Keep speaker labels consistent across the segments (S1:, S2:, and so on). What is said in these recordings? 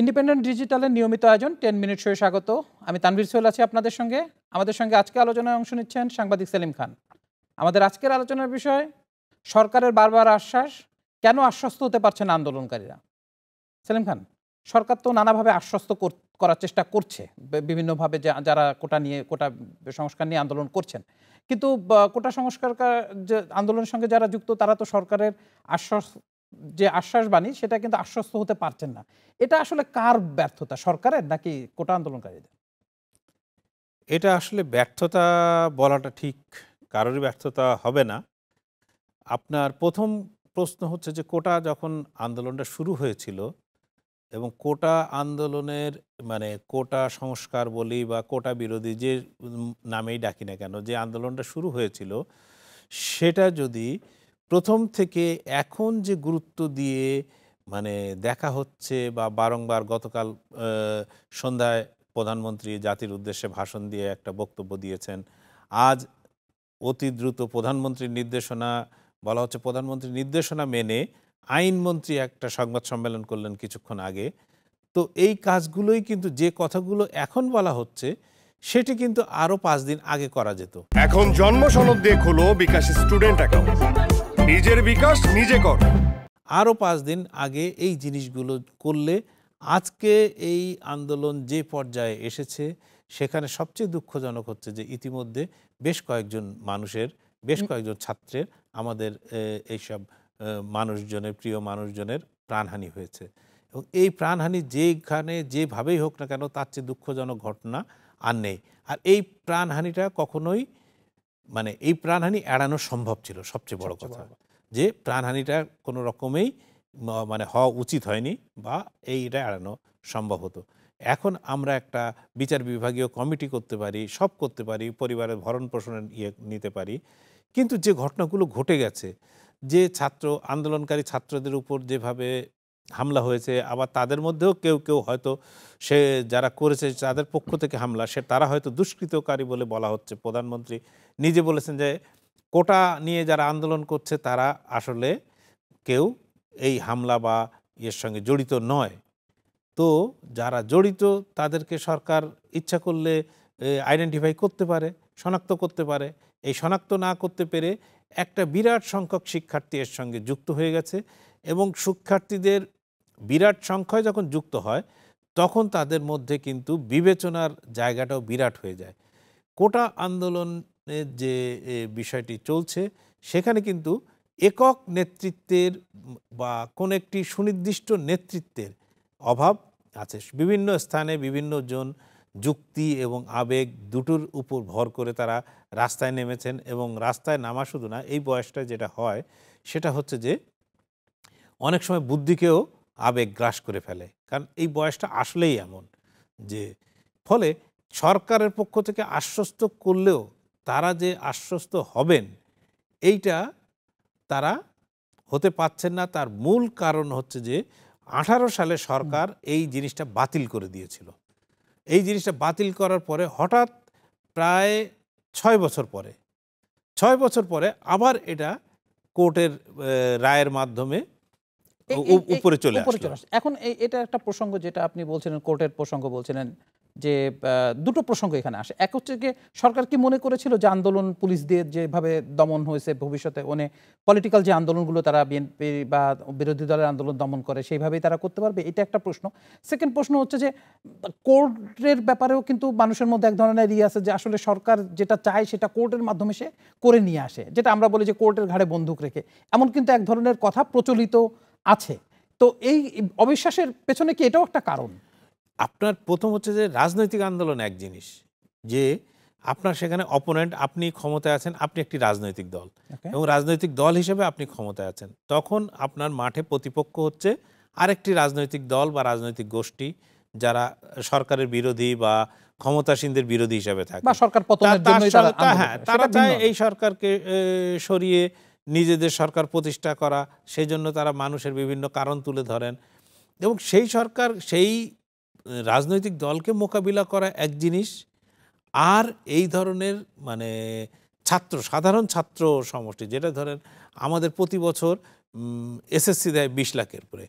S1: Independent ডিজিটালের নিয়মিত আয়োজন ten minute শোয়ে স্বাগত আমি তানভীর সোহেল আছি আপনাদের সঙ্গে আমাদের সঙ্গে আজকে আলোচনায় অংশ নিচ্ছেন সাংবাদিক সেলিম খান আমাদের আজকের আলোচনার বিষয় সরকারের বারবার আশ্বাস কেন আশ্বস্ত হতে পারছেন আন্দোলনকারীরা সেলিম খান সরকার তো নানাভাবে আশ্বস্ত করার চেষ্টা করছে বিভিন্নভাবে যারা কোটা নিয়ে কোটা সংস্কার নিয়ে আন্দোলন করছেন কিন্তু কোটা সংস্কার যে আন্দোলনের সঙ্গে যারা যুক্ত তারা তো সরকারের আশ্বাস যে আশ্বাস বাণী সেটা কিন্তু আশ্বস্ত হতে পারছেন না এটা আসলে কার ব্যর্থতা সরকারের নাকি কোটা আন্দোলনকারীদের
S2: এটা আসলে ব্যর্থতা বলাটা ঠিক কারোরই ব্যর্থতা হবে না আপনার প্রথম প্রশ্ন হচ্ছে যে কোটা যখন আন্দোলনটা শুরু হয়েছিল এবং কোটা আন্দোলনের মানে কোটা সংস্কার বলি বা কোটা বিরোধী যে নামেই ডাকি না কেন যে আন্দোলনটা শুরু হয়েছিল সেটা যদি প্রথম থেকে এখন যে গুরুত্ব দিয়ে মানে দেখা হচ্ছে বা বারংবার গতকাল সন্ধ্যায় প্রধানমন্ত্রী জাতির উদ্দেশ্যে ভাষণ দিয়ে একটা বক্তব্য দিয়েছেন আজ অতি দ্রুত প্রধানমন্ত্রীর নির্দেশনা বলা হচ্ছে প্রধানমন্ত্রীর নির্দেশনা মেনে আইনমন্ত্রী একটা সংবাদ সম্মেলন করলেন কিছুক্ষণ আগে তো এই কাজগুলোই কিন্তু যে কথাগুলো এখন বলা হচ্ছে সেটি কিন্তু আরও পাঁচ দিন আগে করা যেত এখন জন্ম সনদ দিয়ে খুলো বিকাশ স্টুডেন্ট অ্যাকাউন্ট নিজের বিকাশ নিজে কর আরও পাঁচ দিন আগে এই জিনিসগুলো করলে আজকে এই আন্দোলন যে পর্যায়ে এসেছে সেখানে সবচেয়ে দুঃখজনক হচ্ছে যে ইতিমধ্যে বেশ কয়েকজন মানুষের বেশ কয়েকজন ছাত্রের আমাদের এইসব মানুষজনের প্রিয় মানুষজনের প্রাণহানি হয়েছে এবং এই প্রাণহানি যেখানে যেভাবেই হোক না কেন তার চেয়ে দুঃখজনক ঘটনা আর নেই আর এই প্রাণহানিটা কখনোই মানে এই প্রাণহানি এড়ানো সম্ভব ছিল সবচেয়ে বড় কথা যে প্রাণহানিটা কোনো রকমেই মানে হওয়া উচিত হয়নি বা এইটা এড়ানো সম্ভব হতো এখন আমরা একটা বিচার বিভাগীয় কমিটি করতে পারি সব করতে পারি পরিবারের ভরণ পোষণ ইয়ে নিতে পারি কিন্তু যে ঘটনাগুলো ঘটে গেছে যে ছাত্র আন্দোলনকারী ছাত্রদের উপর যেভাবে হামলা হয়েছে আবার তাদের মধ্যেও কেউ কেউ হয়তো সে যারা করেছে তাদের পক্ষ থেকে হামলা সে তারা হয়তো দুষ্কৃতকারী বলে বলা হচ্ছে প্রধানমন্ত্রী নিজে বলেছেন যে কোটা নিয়ে যারা আন্দোলন করছে তারা আসলে কেউ এই হামলা বা ইয়ের সঙ্গে জড়িত নয় তো যারা জড়িত তাদেরকে সরকার ইচ্ছা করলে আইডেন্টিফাই করতে পারে শনাক্ত করতে পারে এই শনাক্ত না করতে পেরে একটা বিরাট সংখ্যক শিক্ষার্থী এর সঙ্গে যুক্ত হয়ে গেছে এবং শিক্ষার্থীদের বিরাট সংখ্যায় যখন যুক্ত হয় তখন তাদের মধ্যে কিন্তু বিবেচনার জায়গাটাও বিরাট হয়ে যায় কোটা আন্দোলনের যে বিষয়টি চলছে সেখানে কিন্তু একক নেতৃত্বের বা কোন একটি সুনির্দিষ্ট নেতৃত্বের অভাব আছে বিভিন্ন স্থানে বিভিন্ন জন যুক্তি এবং আবেগ দুটোর উপর ভর করে তারা রাস্তায় নেমেছেন এবং রাস্তায় নামা শুধু না এই বয়সটা যেটা হয় সেটা হচ্ছে যে অনেক সময় বুদ্ধিকেও আবেগ গ্রাস করে ফেলে কারণ এই বয়সটা আসলেই এমন যে ফলে সরকারের পক্ষ থেকে আশ্বস্ত করলেও তারা যে আশ্বস্ত হবেন এইটা তারা হতে পাচ্ছেন না তার মূল কারণ হচ্ছে যে আঠারো সালে সরকার এই জিনিসটা বাতিল করে দিয়েছিল এই জিনিসটা বাতিল করার পরে হঠাৎ প্রায় ছয় বছর পরে ছয় বছর পরে আবার এটা কোর্টের রায়ের মাধ্যমে উপরে চলে
S1: এখন এটা একটা প্রসঙ্গ যেটা আপনি বলছিলেন কোর্টের প্রসঙ্গ বলছিলেন যে দুটো প্রসঙ্গ এখানে আসে এক হচ্ছে যে সরকার কি মনে করেছিল যে আন্দোলন পুলিশ দিয়ে যেভাবে দমন হয়েছে ভবিষ্যতে অনেক পলিটিক্যাল যে আন্দোলনগুলো তারা বিএনপি বা বিরোধী দলের আন্দোলন দমন করে সেইভাবেই তারা করতে পারবে এটা একটা প্রশ্ন সেকেন্ড প্রশ্ন হচ্ছে যে কোর্টের ব্যাপারেও কিন্তু মানুষের মধ্যে এক ধরনের ইয়ে আছে যে আসলে সরকার যেটা চায় সেটা কোর্টের মাধ্যমে সে করে নিয়ে আসে যেটা আমরা বলি যে কোর্টের ঘাড়ে বন্দুক রেখে এমন কিন্তু এক ধরনের কথা প্রচলিত আছে তো এই অবিশ্বাসের পেছনে কি এটাও একটা কারণ আপনার প্রথম হচ্ছে যে রাজনৈতিক
S2: আন্দোলন এক জিনিস যে আপনার সেখানে অপোনেন্ট আপনি ক্ষমতায় আছেন আপনি একটি রাজনৈতিক দল এবং রাজনৈতিক দল হিসেবে আপনি ক্ষমতায় আছেন তখন আপনার মাঠে প্রতিপক্ষ হচ্ছে আরেকটি রাজনৈতিক দল বা রাজনৈতিক গোষ্ঠী যারা সরকারের বিরোধী বা ক্ষমতাসীনদের বিরোধী হিসেবে থাকে বা
S1: সরকার পতনের জন্য হ্যাঁ তারা চায় এই
S2: সরকারকে সরিয়ে নিজেদের সরকার প্রতিষ্ঠা করা সেই জন্য তারা মানুষের বিভিন্ন কারণ তুলে ধরেন এবং সেই সরকার সেই রাজনৈতিক দলকে মোকাবিলা করা এক জিনিস আর এই ধরনের মানে ছাত্র সাধারণ ছাত্র সমষ্টি যেটা ধরেন আমাদের প্রতি বছর এসএসসি দেয় বিশ লাখের উপরে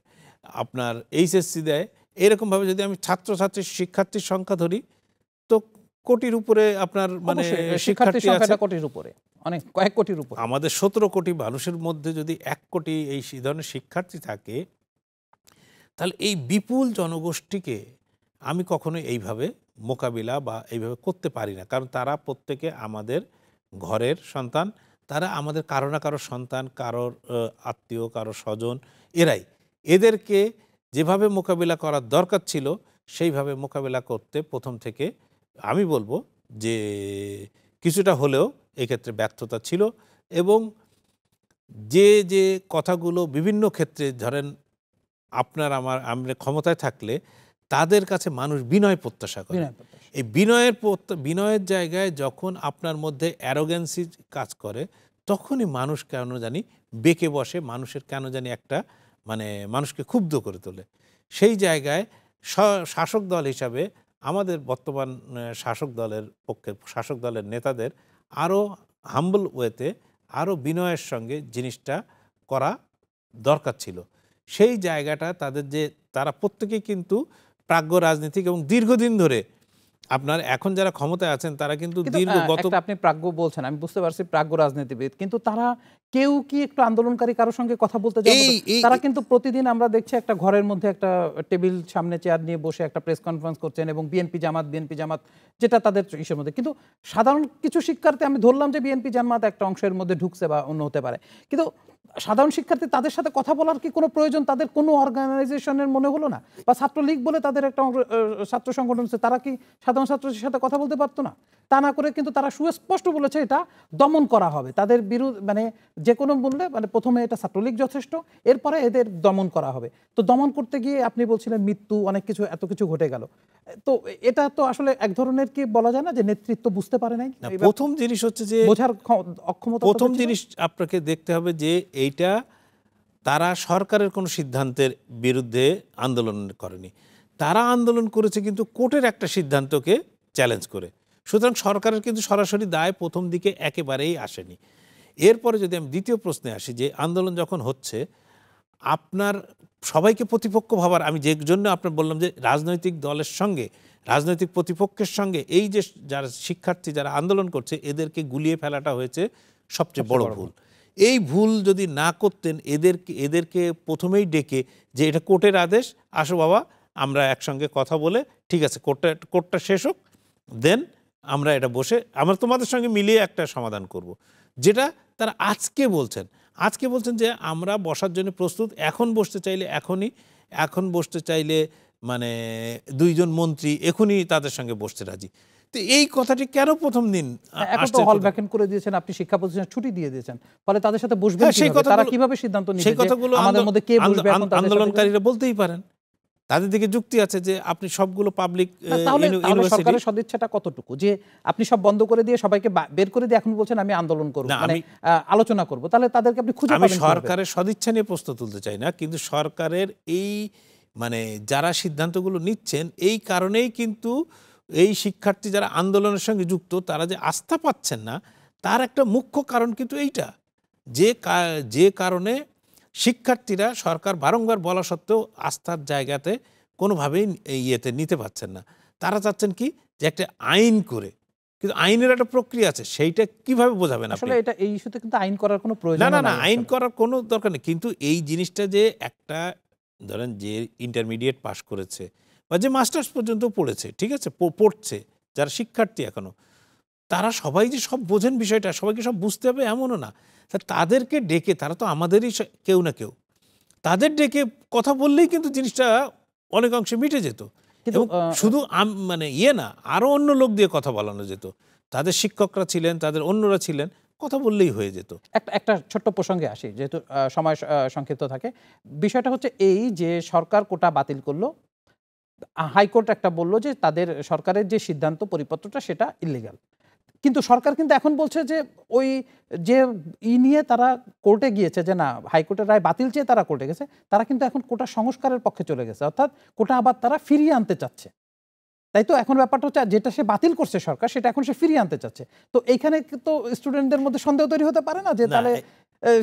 S2: আপনার এইচএসসি দেয় এরকমভাবে যদি আমি ছাত্রছাত্রী শিক্ষার্থীর সংখ্যা ধরি তো কোটির উপরে আপনার মানে শিক্ষার্থীর সংখ্যাটা কোটির উপরে অনেক কয়েক কোটির উপর আমাদের সতেরো কোটি মানুষের মধ্যে যদি এক কোটি এই ধরনের শিক্ষার্থী থাকে তাহলে এই বিপুল জনগোষ্ঠীকে আমি কখনো এইভাবে মোকাবিলা বা এইভাবে করতে পারি না কারণ তারা প্রত্যেকে আমাদের ঘরের সন্তান তারা আমাদের কারো না কারো সন্তান কারোর আত্মীয় কারো স্বজন এরাই এদেরকে যেভাবে মোকাবিলা করার দরকার ছিল সেইভাবে মোকাবিলা করতে প্রথম থেকে আমি বলবো যে কিছুটা হলেও এক্ষেত্রে ব্যর্থতা ছিল এবং যে যে কথাগুলো বিভিন্ন ক্ষেত্রে ধরেন আপনার আমার আমরা ক্ষমতায় থাকলে তাদের কাছে মানুষ বিনয় প্রত্যাশা করে এই বিনয়ের বিনয়ের জায়গায় যখন আপনার মধ্যে অ্যারোগেন্সি কাজ করে তখনই মানুষ কেন জানি বেঁকে বসে মানুষের কেন জানি একটা মানে মানুষকে ক্ষুব্ধ করে তোলে সেই জায়গায় শাসক দল হিসাবে আমাদের বর্তমান শাসক দলের পক্ষে শাসক দলের নেতাদের আরও হাম্বল ওয়েতে আরও বিনয়ের সঙ্গে জিনিসটা করা দরকার ছিল সেই জায়গাটা তাদের যে তারা প্রত্যেকেই কিন্তু প্রাজ্ঞ রাজনীতিক এবং দীর্ঘদিন ধরে
S1: আপনার এখন যারা ক্ষমতায় আছেন তারা কিন্তু দীর্ঘ হ্যাঁ, গত আপনি প্রাজ্ঞ বলছেন আমি বুঝতে পারছি প্রাজ্ঞ রাজনীতিবিদ কিন্তু তারা কেউ কি একটু আন্দোলনকারী কারোর সঙ্গে কথা বলতে যাবে তারা কিন্তু প্রতিদিন আমরা দেখছি একটা ঘরের মধ্যে একটা টেবিল সামনে চেয়ার নিয়ে বসে একটা প্রেস কনফারেন্স করছেন এবং বিএনপি জামাত বিএনপি জামাত যেটা তাদের ইসের মধ্যে কিন্তু সাধারণ কিছু শিক্ষার্থী আমি ধরলাম যে বিএনপি জামাত একটা অংশের মধ্যে ঢুকছে বা অন্য হতে পারে কিন্তু সাধারণ শিক্ষার্থী তাদের সাথে কথা বলার কি কোনো প্রয়োজন তাদের কোনো অর্গানাইজেশনের মনে হলো না বা ছাত্রলীগ বলে তাদের একটা ছাত্র সংগঠন আছে তারা কি সাধারণ ছাত্রদের সাথে কথা বলতে পারতো না তা না করে কিন্তু তারা সুস্পষ্ট বলেছে এটা দমন করা হবে তাদের বিরুদ্ধে মানে যে কোনো মূল্যে মানে প্রথমে এটা ছাত্রলীগ যথেষ্ট এরপরে এদের দমন করা হবে তো দমন করতে গিয়ে আপনি বলছিলেন মৃত্যু অনেক কিছু এত কিছু ঘটে গেল তো এটা তো আসলে এক ধরনের কি বলা যায় না যে নেতৃত্ব বুঝতে পারে নাই প্রথম জিনিস হচ্ছে যে বোঝার অক্ষমতা প্রথম জিনিস
S2: আপনাকে দেখতে হবে যে এইটা তারা সরকারের কোনো সিদ্ধান্তের বিরুদ্ধে আন্দোলন করেনি তারা আন্দোলন করেছে কিন্তু কোর্টের একটা সিদ্ধান্তকে চ্যালেঞ্জ করে সুতরাং সরকারের কিন্তু সরাসরি দায় প্রথম দিকে একেবারেই আসেনি এরপরে যদি আমি দ্বিতীয় প্রশ্নে আসি যে আন্দোলন যখন হচ্ছে আপনার সবাইকে প্রতিপক্ষ ভাবার আমি যে জন্য আপনার বললাম যে রাজনৈতিক দলের সঙ্গে রাজনৈতিক প্রতিপক্ষের সঙ্গে এই যে যারা শিক্ষার্থী যারা আন্দোলন করছে এদেরকে গুলিয়ে ফেলাটা হয়েছে সবচেয়ে বড় ভুল এই ভুল যদি না করতেন এদেরকে এদেরকে প্রথমেই ডেকে যে এটা কোর্টের আদেশ আসো বাবা আমরা একসঙ্গে কথা বলে ঠিক আছে কোর্টটা কোর্টটা শেষ হোক দেন আমরা এটা বসে আমরা তোমাদের সঙ্গে মিলিয়ে একটা সমাধান করব যেটা তারা আজকে বলছেন আজকে বলছেন যে আমরা বসার জন্য প্রস্তুত এখন বসতে চাইলে এখনই এখন বসতে চাইলে মানে দুইজন মন্ত্রী এখনই তাদের সঙ্গে বসতে রাজি
S1: তো এই কথাটি কেন প্রথম দিন হল হ্যাঁ, করে দিয়েছেন আপনি শিক্ষা প্রতিষ্ঠান ছুটি দিয়ে দিয়েছেন ফলে তাদের সাথে বসবেন হ্যাঁ, সেই কথা তারা কিভাবে সিদ্ধান্ত সেই কথাগুলো আমাদের মধ্যে কে আন্দোলনকারীরা
S2: বলতেই পারেন তাদের দিকে যুক্তি আছে যে আপনি সবগুলো পাবলিক সরকারের
S1: সদিচ্ছাটা কতটুকু যে আপনি সব বন্ধ করে দিয়ে সবাইকে বের করে দিয়ে এখন বলছেন আমি আন্দোলন করবো মানে, আমি আলোচনা করব তাহলে তাদেরকে আপনি খুঁজে আমি সরকারের
S2: সদিচ্ছা নিয়ে প্রশ্ন তুলতে চাই না কিন্তু সরকারের এই মানে যারা সিদ্ধান্তগুলো নিচ্ছেন এই কারণেই কিন্তু এই শিক্ষার্থী যারা আন্দোলনের সঙ্গে যুক্ত তারা যে আস্থা পাচ্ছেন না তার একটা মুখ্য কারণ কিন্তু এইটা যে যে কারণে শিক্ষার্থীরা সরকার বারংবার বলা সত্ত্বেও আস্থার জায়গাতে কোনোভাবেই ইয়েতে নিতে পারছেন না তারা চাচ্ছেন কি যে একটা আইন করে কিন্তু আইনের একটা প্রক্রিয়া আছে সেইটা কিভাবে বোঝাবেন আসলে
S1: এটা এই ইস্যুতে কিন্তু আইন করার কোনো প্রয়োজন না না না আইন
S2: করার কোনো দরকার নেই কিন্তু এই জিনিসটা যে একটা ধরেন যে ইন্টারমিডিয়েট পাশ করেছে বা যে মাস্টার্স পর্যন্ত পড়েছে ঠিক আছে পড়ছে যারা শিক্ষার্থী এখনো তারা সবাই যে সব বোঝেন বিষয়টা সবাইকে সব বুঝতে হবে এমনও না তাদেরকে ডেকে তারা তো আমাদেরই কেউ না কেউ তাদের ডেকে কথা বললেই কিন্তু জিনিসটা অনেক অংশে মিটে যেত
S1: এবং শুধু
S2: মানে ইয়ে না আরও অন্য লোক দিয়ে কথা বলানো যেত তাদের শিক্ষকরা ছিলেন তাদের অন্যরা ছিলেন কথা বললেই হয়ে যেত
S1: একটা একটা ছোট্ট প্রসঙ্গে আসি যেহেতু সময় সংক্ষিপ্ত থাকে বিষয়টা হচ্ছে এই যে সরকার কোটা বাতিল করলো হাইকোর্ট একটা বললো যে তাদের সরকারের যে সিদ্ধান্ত পরিপত্রটা সেটা ইলিগাল কিন্তু সরকার কিন্তু এখন বলছে যে ওই যে ই নিয়ে তারা কোর্টে গিয়েছে যে না হাইকোর্টের রায় বাতিল চেয়ে তারা কোর্টে গেছে তারা কিন্তু এখন কোটা সংস্কারের পক্ষে চলে গেছে অর্থাৎ কোটা আবার তারা ফিরিয়ে আনতে চাচ্ছে তাই তো এখন ব্যাপারটা হচ্ছে যেটা সে বাতিল করছে সরকার সেটা এখন সে ফিরিয়ে আনতে চাচ্ছে তো এইখানে তো স্টুডেন্টদের মধ্যে সন্দেহ তৈরি হতে পারে না যে তাহলে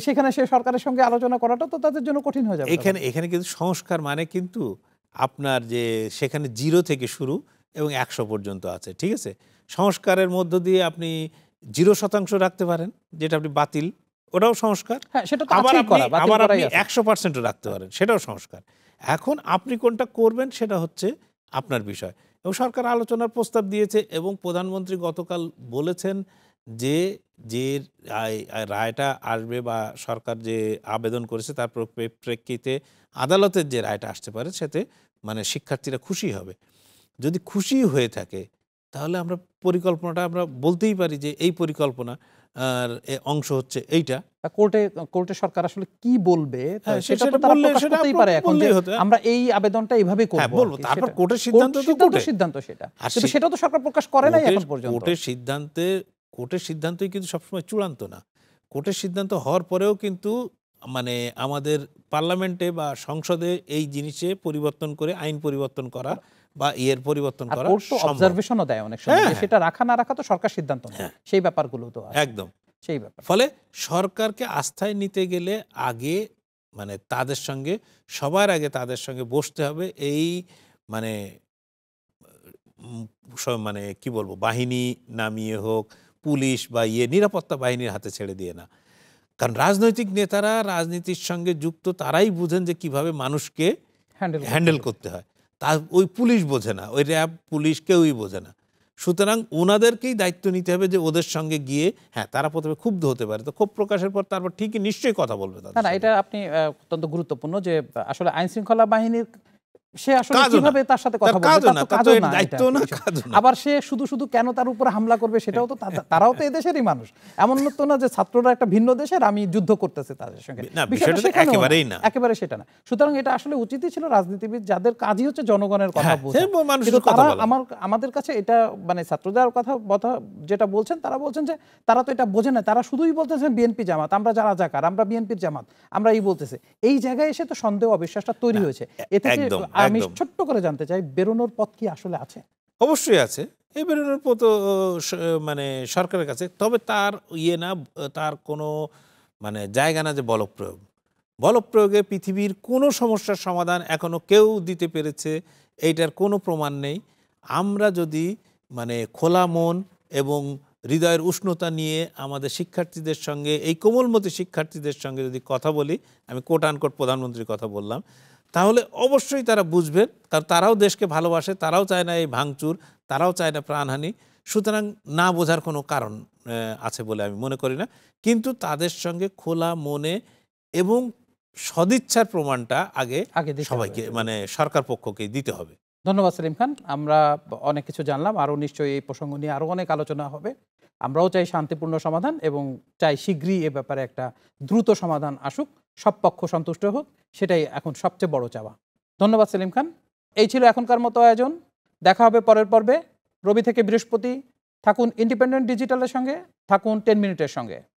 S1: সেখানে সে সরকারের সঙ্গে আলোচনা করাটা তো তাদের জন্য কঠিন হয়ে যাবে এখানে
S2: এখানে কিন্তু সংস্কার মানে কিন্তু আপনার যে সেখানে জিরো থেকে শুরু এবং একশো পর্যন্ত আছে ঠিক আছে সংস্কারের মধ্য দিয়ে আপনি জিরো শতাংশ রাখতে পারেন যেটা আপনি বাতিল ওটাও সংস্কার
S1: হ্যাঁ, আবার আপনি
S2: একশো পার্সেন্টও রাখতে পারেন সেটাও সংস্কার এখন আপনি কোনটা করবেন সেটা হচ্ছে আপনার বিষয় এবং সরকার আলোচনার প্রস্তাব দিয়েছে এবং প্রধানমন্ত্রী গতকাল বলেছেন যে যে রায়টা আসবে বা সরকার যে আবেদন করেছে তার প্রেক্ষিতে আদালতের যে রায়টা আসতে পারে সেতে মানে শিক্ষার্থীরা খুশি হবে যদি খুশি হয়ে থাকে তাহলে আমরা পরিকল্পনাটা আমরা বলতেই পারি যে এই পরিকল্পনা আর অংশ হচ্ছে
S1: এইটা কোর্টে কোর্টে সরকার আসলে কি বলবে হ্যাঁ, হ্যাঁ। আমরা এই আবেদনটা এইভাবে হ্যাঁ, বলবো তারপর কোর্টের সিদ্ধান্ত কোর্টের সিদ্ধান্ত সেটা সেটা তো সরকার প্রকাশ করে নাই এখন পর্যন্ত কোর্টের
S2: সিদ্ধান্তে কোর্টের সিদ্ধান্তই কিন্তু সবসময় চূড়ান্ত না কোর্টের সিদ্ধান্ত হওয়ার পরেও কিন্তু মানে আমাদের পার্লামেন্টে বা সংসদে এই জিনিসে পরিবর্তন করে আইন পরিবর্তন করা বা ইয়ের পরিবর্তন করা
S1: দেয় অনেক সময় হ্যাঁ, হ্যাঁ। সেটা রাখা না রাখা তো সরকার সিদ্ধান্ত হ্যাঁ। সেই ব্যাপারগুলো তো
S2: একদম সেই ব্যাপার ফলে সরকারকে আস্থায় নিতে গেলে আগে মানে তাদের সঙ্গে সবার আগে তাদের সঙ্গে বসতে হবে এই মানে মানে কি বলবো বাহিনী নামিয়ে হোক পুলিশ বা ইয়ে নিরাপত্তা বাহিনীর হাতে ছেড়ে দিয়ে না কারণ রাজনৈতিক নেতারা রাজনীতির সঙ্গে যুক্ত তারাই বুঝেন যে কিভাবে মানুষকে হ্যান্ডেল করতে হয় তা ওই পুলিশ বোঝে না ওই র্যাব পুলিশ কেউই বোঝে না সুতরাং ওনাদেরকেই দায়িত্ব নিতে হবে যে ওদের সঙ্গে গিয়ে হ্যাঁ তারা প্রথমে ক্ষুব্ধ হতে পারে তো ক্ষোভ
S1: প্রকাশের পর তারপর ঠিকই নিশ্চয়ই কথা বলবে তারা এটা আপনি অত্যন্ত গুরুত্বপূর্ণ যে আসলে আইন শৃঙ্খলা বাহিনীর সে আসলে কিভাবে তার সাথে কথা বলবে তার তো দায়িত্ব না আবার সে শুধু শুধু কেন তার হামলা করবে সেটাও তো তারাও তো এদেশেরই মানুষ এমন তো না যে ছাত্ররা একটা ভিন্ন দেশের আমি যুদ্ধ করতেছে তাদের সঙ্গে বিষয়টা একেবারেই না একেবারে সেটা না সুতরাং এটা আসলে উচিতই ছিল রাজনীতিবিদ যাদের কাজই হচ্ছে জনগণের কথা হ্যাঁ, তারা আমার আমাদের কাছে এটা মানে ছাত্রদের কথা কথা যেটা বলছেন তারা বলছেন যে তারা তো এটা বোঝে না তারা শুধুই বলতেছেন বিএনপি জামাত আমরা যারা জাকার আমরা বিএনপির জামাত আমরা এই বলতেছে এই জায়গায় এসে তো সন্দেহ অবিশ্বাসটা তৈরি হয়েছে আমি ছোট্ট করে জানতে চাই বেরোনোর পথ কি আসলে আছে
S2: অবশ্যই আছে এই বেরোনোর পথ মানে সরকারের কাছে তবে তার ইয়ে না তার কোনো মানে জায়গা না যে বল প্রয়োগ বল প্রয়োগে পৃথিবীর কোনো সমস্যার সমাধান এখনো কেউ দিতে পেরেছে এইটার কোনো প্রমাণ নেই আমরা যদি মানে খোলা মন এবং হৃদয়ের উষ্ণতা নিয়ে আমাদের শিক্ষার্থীদের সঙ্গে এই কোমলমতি শিক্ষার্থীদের সঙ্গে যদি কথা বলি আমি কোট আনকোট প্রধানমন্ত্রীর কথা বললাম তাহলে অবশ্যই তারা বুঝবেন কারণ তারাও দেশকে ভালোবাসে তারাও চায় না এই ভাঙচুর তারাও চায় না প্রাণহানি সুতরাং না বোঝার কোনো কারণ আছে বলে আমি মনে করি না কিন্তু তাদের সঙ্গে খোলা মনে এবং সদিচ্ছার প্রমাণটা আগে আগে সবাইকে মানে সরকার পক্ষকেই দিতে হবে
S1: ধন্যবাদ সেলিম খান আমরা অনেক কিছু জানলাম আরও নিশ্চয়ই এই প্রসঙ্গ নিয়ে আরও অনেক আলোচনা হবে আমরাও চাই শান্তিপূর্ণ সমাধান এবং চাই শীঘ্রই এ ব্যাপারে একটা দ্রুত সমাধান আসুক সব পক্ষ সন্তুষ্ট হোক সেটাই এখন সবচেয়ে বড় চাওয়া ধন্যবাদ সেলিম খান এই ছিল এখনকার মতো আয়োজন দেখা হবে পরের পর্বে রবি থেকে বৃহস্পতি থাকুন ইন্ডিপেন্ডেন্ট ডিজিটালের সঙ্গে থাকুন টেন মিনিটের সঙ্গে